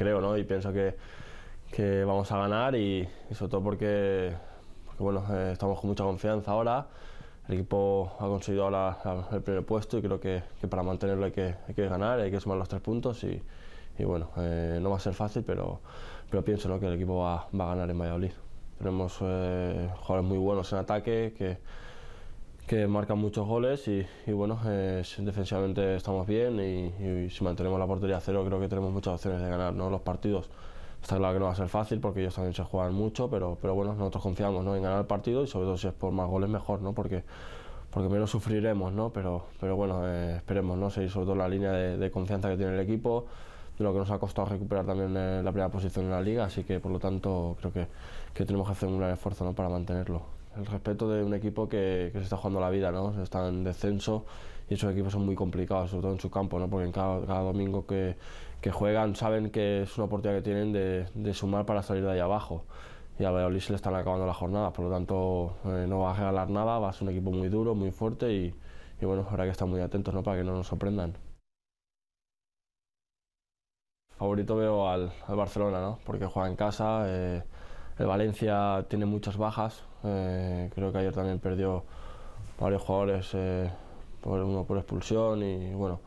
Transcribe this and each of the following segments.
creo ¿no? y pienso que, que vamos a ganar y, sobre todo porque, bueno, eh, estamos con mucha confianza ahora. El equipo ha conseguido ahora el primer puesto y creo que, que para mantenerlo hay que, hay que, ganar, hay que sumar los tres puntos y, y bueno, eh, no va a ser fácil, pero, pero pienso ¿no? que el equipo va, va a ganar en Valladolid. Tenemos eh, jugadores muy buenos en ataque que que marcan muchos goles y, bueno, defensivamente estamos bien y, si mantenemos la portería a cero creo que tenemos muchas opciones de ganar los partidos. Está claro que no va a ser fácil porque ellos también se juegan mucho, pero, pero bueno, nosotros confiamos ¿no? en ganar el partido y sobre todo si es por más goles mejor, ¿no? porque, porque menos sufriremos, ¿no? pero, pero bueno, eh, esperemos ¿no? seguir sobre todo la línea de, confianza que tiene el equipo, de lo que nos ha costado recuperar también eh, la primera posición en la liga, así que por lo tanto creo que, que tenemos que hacer un gran esfuerzo ¿no? para mantenerlo el respeto de un equipo que, se está jugando la vida, ¿no? Está en descenso y esos equipos son muy complicados, sobre todo en su campo, ¿no? Porque cada, domingo que, juegan saben que es una oportunidad que tienen de, sumar para salir de ahí abajo. Y a Valladolid se le están acabando las jornadas, por lo tanto eh, no va a regalar nada, va a ser un equipo muy duro, muy fuerte y, y bueno, habrá que estar muy atentos, ¿no? Para que no nos sorprendan favorito veo al, Barcelona, ¿no? Porque juega en casa, eh, el Valencia tiene muchas bajas, eh, creo que ayer también perdió varios jugadores eh, por uno por expulsión y bueno,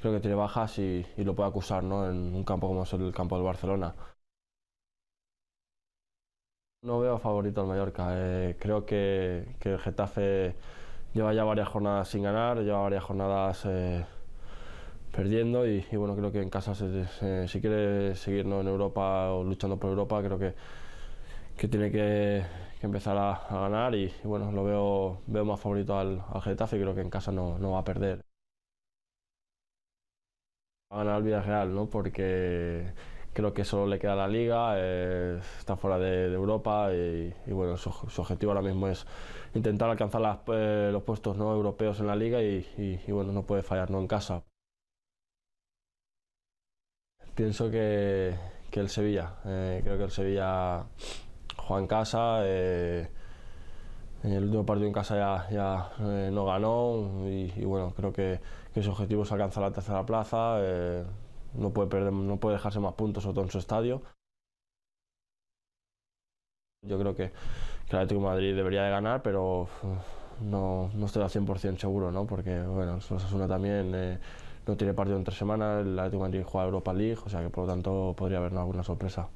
creo que tiene bajas y, lo puede acusar ¿no? en un campo como es el campo del Barcelona. No veo favorito al Mallorca, eh, creo que, el Getafe lleva ya varias jornadas sin ganar, lleva varias jornadas perdiendo y, bueno, creo que en casa si quiere seguir ¿no? en Europa o luchando por Europa, creo que que tiene que, empezar a, ganar y, bueno, lo veo, veo más favorito al, Getafe y creo que en casa no, no va a perder. Va a ganar el Villarreal, ¿no? Porque creo que solo le queda la liga, eh, está fuera de, Europa y, bueno, su, objetivo ahora mismo es intentar alcanzar eh, los puestos ¿no? europeos en la liga y, bueno, no puede fallar ¿no? en casa. Pienso que, el Sevilla, eh, creo que el Sevilla juega eh, en casa. el último partido en casa ya, ya eh, no ganó y, bueno, creo que, su objetivo es alcanzar la tercera plaza. Eh, no, puede perder, no puede dejarse más puntos, o todo en su estadio. Yo creo que, el Atlético Madrid debería de ganar, pero no, no estoy al 100% seguro, ¿no? porque bueno, Osasuna también no tiene partido en tres semanas, el Atlético Madrid juega Europa League, o sea que por lo tanto podría haber alguna sorpresa.